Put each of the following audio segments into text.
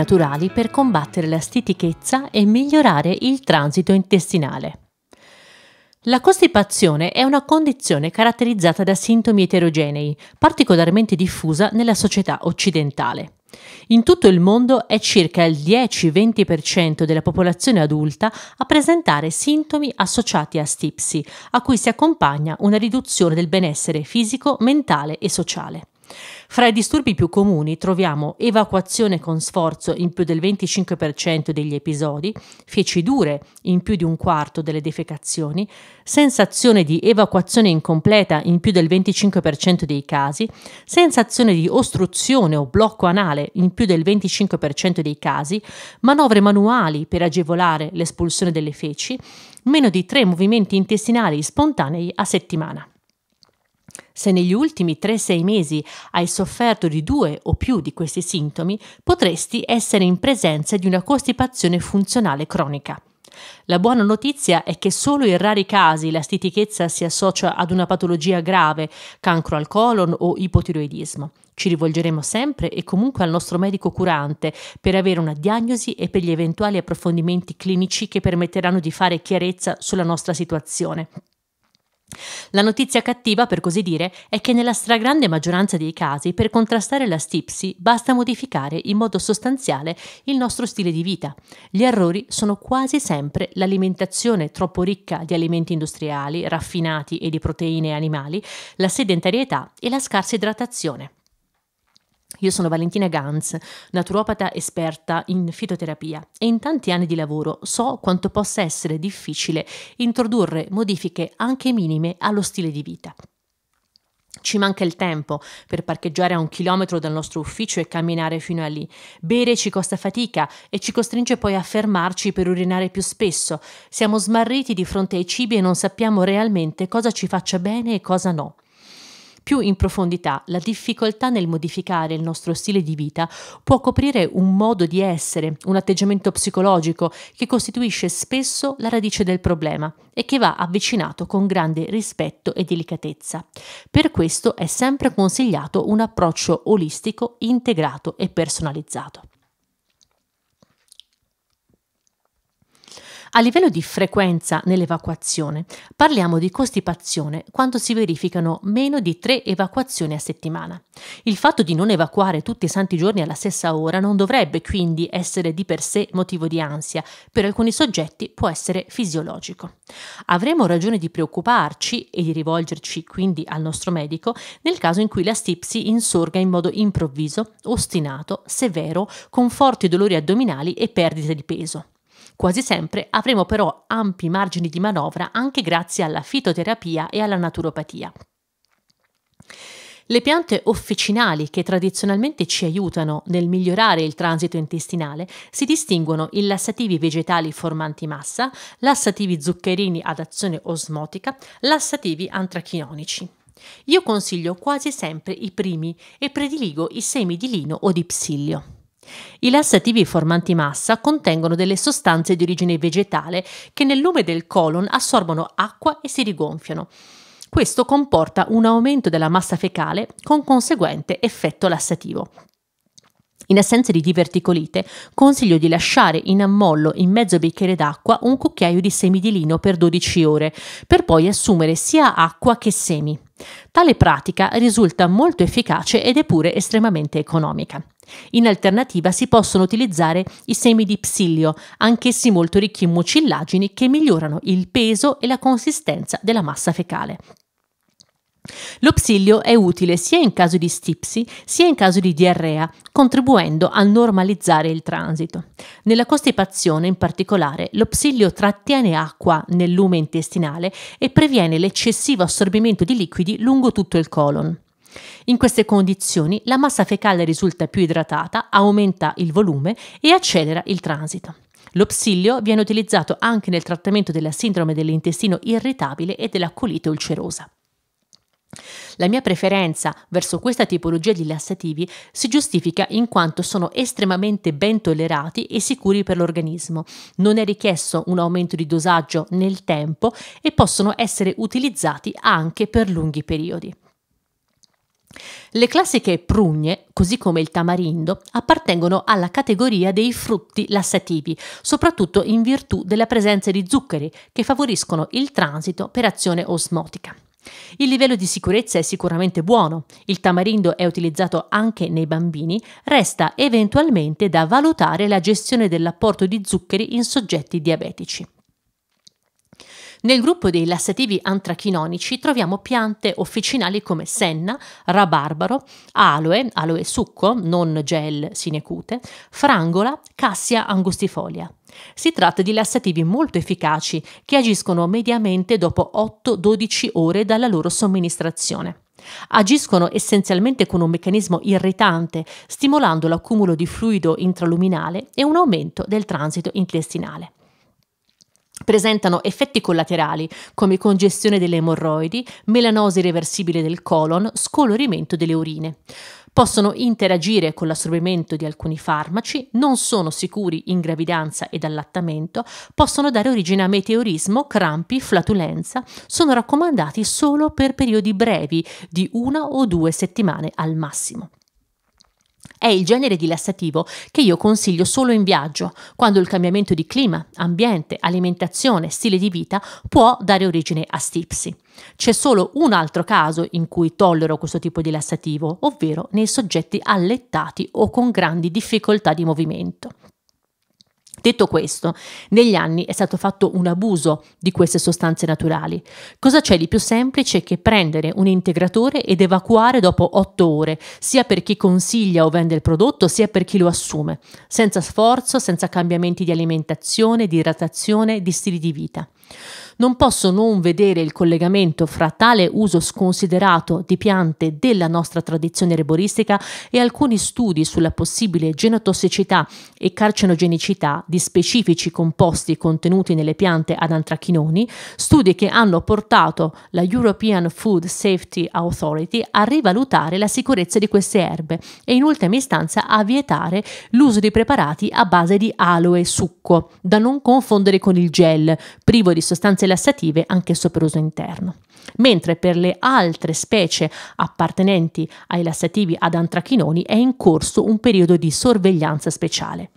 naturali per combattere la stitichezza e migliorare il transito intestinale. La costipazione è una condizione caratterizzata da sintomi eterogenei, particolarmente diffusa nella società occidentale. In tutto il mondo è circa il 10-20% della popolazione adulta a presentare sintomi associati a stipsi, a cui si accompagna una riduzione del benessere fisico, mentale e sociale. Fra i disturbi più comuni troviamo evacuazione con sforzo in più del 25% degli episodi, feci dure in più di un quarto delle defecazioni, sensazione di evacuazione incompleta in più del 25% dei casi, sensazione di ostruzione o blocco anale in più del 25% dei casi, manovre manuali per agevolare l'espulsione delle feci, meno di tre movimenti intestinali spontanei a settimana. Se negli ultimi 3-6 mesi hai sofferto di due o più di questi sintomi, potresti essere in presenza di una costipazione funzionale cronica. La buona notizia è che solo in rari casi la stitichezza si associa ad una patologia grave, cancro al colon o ipotiroidismo. Ci rivolgeremo sempre e comunque al nostro medico curante per avere una diagnosi e per gli eventuali approfondimenti clinici che permetteranno di fare chiarezza sulla nostra situazione. La notizia cattiva, per così dire, è che nella stragrande maggioranza dei casi per contrastare la stipsi basta modificare in modo sostanziale il nostro stile di vita. Gli errori sono quasi sempre l'alimentazione troppo ricca di alimenti industriali, raffinati e di proteine animali, la sedentarietà e la scarsa idratazione. Io sono Valentina Ganz, naturopata esperta in fitoterapia e in tanti anni di lavoro so quanto possa essere difficile introdurre modifiche anche minime allo stile di vita. Ci manca il tempo per parcheggiare a un chilometro dal nostro ufficio e camminare fino a lì. Bere ci costa fatica e ci costringe poi a fermarci per urinare più spesso. Siamo smarriti di fronte ai cibi e non sappiamo realmente cosa ci faccia bene e cosa no più in profondità, la difficoltà nel modificare il nostro stile di vita può coprire un modo di essere, un atteggiamento psicologico che costituisce spesso la radice del problema e che va avvicinato con grande rispetto e delicatezza. Per questo è sempre consigliato un approccio olistico, integrato e personalizzato. A livello di frequenza nell'evacuazione, parliamo di costipazione quando si verificano meno di tre evacuazioni a settimana. Il fatto di non evacuare tutti i santi giorni alla stessa ora non dovrebbe quindi essere di per sé motivo di ansia, per alcuni soggetti può essere fisiologico. Avremo ragione di preoccuparci e di rivolgerci quindi al nostro medico nel caso in cui la stipsi insorga in modo improvviso, ostinato, severo, con forti dolori addominali e perdite di peso. Quasi sempre avremo però ampi margini di manovra anche grazie alla fitoterapia e alla naturopatia. Le piante officinali che tradizionalmente ci aiutano nel migliorare il transito intestinale si distinguono in lassativi vegetali formanti massa, lassativi zuccherini ad azione osmotica, lassativi antrachinonici. Io consiglio quasi sempre i primi e prediligo i semi di lino o di psilio. I lassativi formanti massa contengono delle sostanze di origine vegetale che nel lume del colon assorbono acqua e si rigonfiano. Questo comporta un aumento della massa fecale con conseguente effetto lassativo. In assenza di diverticolite, consiglio di lasciare in ammollo in mezzo bicchiere d'acqua un cucchiaio di semi di lino per 12 ore, per poi assumere sia acqua che semi. Tale pratica risulta molto efficace ed è pure estremamente economica. In alternativa si possono utilizzare i semi di psilio, anch'essi molto ricchi in mucillagini che migliorano il peso e la consistenza della massa fecale. Lo psilio è utile sia in caso di stipsi sia in caso di diarrea, contribuendo a normalizzare il transito. Nella costipazione, in particolare, lo psilio trattiene acqua nel lume intestinale e previene l'eccessivo assorbimento di liquidi lungo tutto il colon. In queste condizioni la massa fecale risulta più idratata, aumenta il volume e accelera il transito. Lo psilio viene utilizzato anche nel trattamento della sindrome dell'intestino irritabile e della colite ulcerosa. La mia preferenza verso questa tipologia di lassativi si giustifica in quanto sono estremamente ben tollerati e sicuri per l'organismo, non è richiesto un aumento di dosaggio nel tempo e possono essere utilizzati anche per lunghi periodi. Le classiche prugne, così come il tamarindo, appartengono alla categoria dei frutti lassativi, soprattutto in virtù della presenza di zuccheri che favoriscono il transito per azione osmotica. Il livello di sicurezza è sicuramente buono, il tamarindo è utilizzato anche nei bambini, resta eventualmente da valutare la gestione dell'apporto di zuccheri in soggetti diabetici. Nel gruppo dei lassativi antrachinonici troviamo piante officinali come senna, rabarbaro, aloe, aloe succo, non gel sinecute, frangola, cassia angustifolia. Si tratta di lassativi molto efficaci che agiscono mediamente dopo 8-12 ore dalla loro somministrazione. Agiscono essenzialmente con un meccanismo irritante, stimolando l'accumulo di fluido intraluminale e un aumento del transito intestinale presentano effetti collaterali come congestione delle emorroidi, melanosi reversibile del colon, scolorimento delle urine. Possono interagire con l'assorbimento di alcuni farmaci, non sono sicuri in gravidanza ed allattamento, possono dare origine a meteorismo, crampi, flatulenza, sono raccomandati solo per periodi brevi di una o due settimane al massimo. È il genere di lassativo che io consiglio solo in viaggio, quando il cambiamento di clima, ambiente, alimentazione, stile di vita può dare origine a stipsi. C'è solo un altro caso in cui tollero questo tipo di lassativo, ovvero nei soggetti allettati o con grandi difficoltà di movimento. Detto questo, negli anni è stato fatto un abuso di queste sostanze naturali. Cosa c'è di più semplice che prendere un integratore ed evacuare dopo 8 ore, sia per chi consiglia o vende il prodotto, sia per chi lo assume, senza sforzo, senza cambiamenti di alimentazione, di idratazione, di stili di vita non posso non vedere il collegamento fra tale uso sconsiderato di piante della nostra tradizione erboristica e alcuni studi sulla possibile genotossicità e carcinogenicità di specifici composti contenuti nelle piante ad antrachinoni, studi che hanno portato la European Food Safety Authority a rivalutare la sicurezza di queste erbe e in ultima istanza a vietare l'uso di preparati a base di aloe succo, da non confondere con il gel, privo di sostanze lassative anch'esso per uso interno. Mentre per le altre specie appartenenti ai lassativi ad antrachinoni è in corso un periodo di sorveglianza speciale.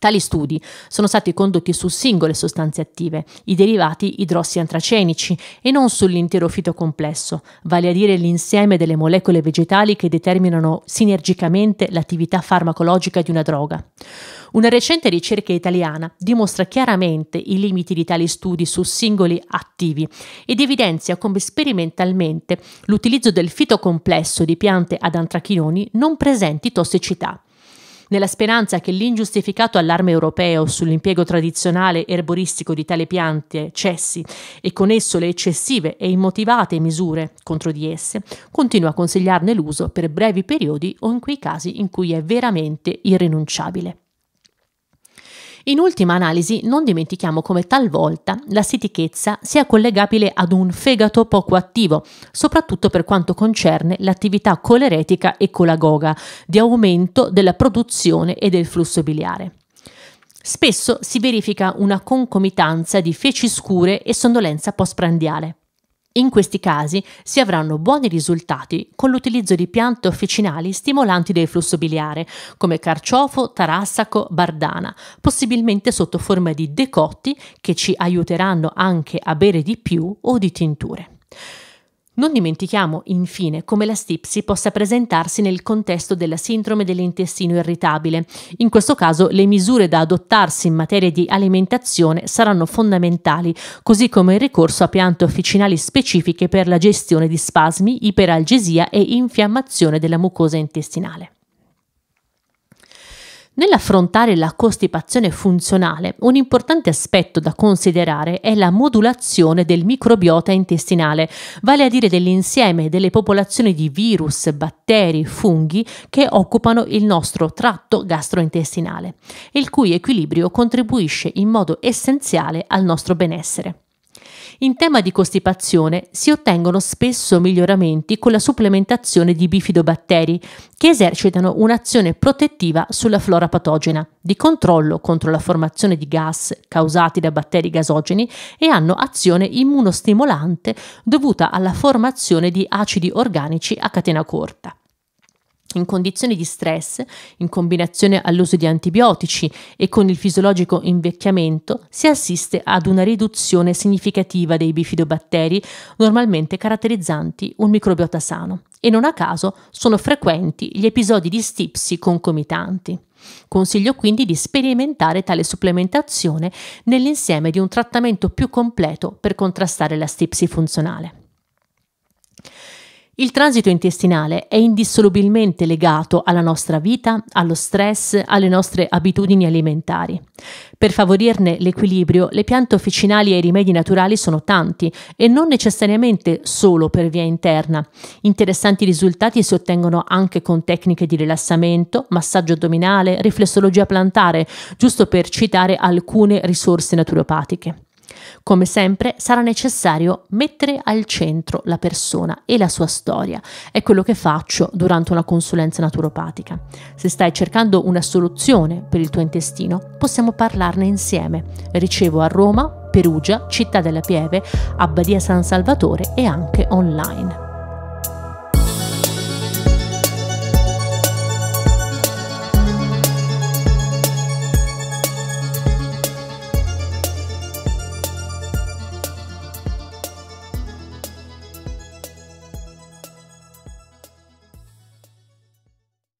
Tali studi sono stati condotti su singole sostanze attive, i derivati idrossiantracenici, e non sull'intero fitocomplesso, vale a dire l'insieme delle molecole vegetali che determinano sinergicamente l'attività farmacologica di una droga. Una recente ricerca italiana dimostra chiaramente i limiti di tali studi su singoli attivi ed evidenzia come sperimentalmente l'utilizzo del fitocomplesso di piante ad antrachinoni non presenti tossicità nella speranza che l'ingiustificato allarme europeo sull'impiego tradizionale erboristico di tale piante cessi e con esso le eccessive e immotivate misure contro di esse, continua a consigliarne l'uso per brevi periodi o in quei casi in cui è veramente irrinunciabile. In ultima analisi, non dimentichiamo come talvolta la sitichezza sia collegabile ad un fegato poco attivo, soprattutto per quanto concerne l'attività coleretica e colagoga, di aumento della produzione e del flusso biliare. Spesso si verifica una concomitanza di feci scure e sonnolenza postprandiale. In questi casi si avranno buoni risultati con l'utilizzo di piante officinali stimolanti del flusso biliare, come carciofo, tarassaco, bardana, possibilmente sotto forma di decotti che ci aiuteranno anche a bere di più o di tinture. Non dimentichiamo, infine, come la stipsi possa presentarsi nel contesto della sindrome dell'intestino irritabile. In questo caso le misure da adottarsi in materia di alimentazione saranno fondamentali, così come il ricorso a piante officinali specifiche per la gestione di spasmi, iperalgesia e infiammazione della mucosa intestinale. Nell'affrontare la costipazione funzionale, un importante aspetto da considerare è la modulazione del microbiota intestinale, vale a dire dell'insieme delle popolazioni di virus, batteri, funghi che occupano il nostro tratto gastrointestinale, il cui equilibrio contribuisce in modo essenziale al nostro benessere. In tema di costipazione si ottengono spesso miglioramenti con la supplementazione di bifidobatteri che esercitano un'azione protettiva sulla flora patogena, di controllo contro la formazione di gas causati da batteri gasogeni e hanno azione immunostimolante dovuta alla formazione di acidi organici a catena corta. In condizioni di stress, in combinazione all'uso di antibiotici e con il fisiologico invecchiamento, si assiste ad una riduzione significativa dei bifidobatteri normalmente caratterizzanti un microbiota sano e non a caso sono frequenti gli episodi di stipsi concomitanti. Consiglio quindi di sperimentare tale supplementazione nell'insieme di un trattamento più completo per contrastare la stipsi funzionale. Il transito intestinale è indissolubilmente legato alla nostra vita, allo stress, alle nostre abitudini alimentari. Per favorirne l'equilibrio, le piante officinali e i rimedi naturali sono tanti e non necessariamente solo per via interna. Interessanti risultati si ottengono anche con tecniche di rilassamento, massaggio addominale, riflessologia plantare, giusto per citare alcune risorse naturopatiche. Come sempre sarà necessario mettere al centro la persona e la sua storia. È quello che faccio durante una consulenza naturopatica. Se stai cercando una soluzione per il tuo intestino, possiamo parlarne insieme. Ricevo a Roma, Perugia, Città della Pieve, Abbadia San Salvatore e anche online.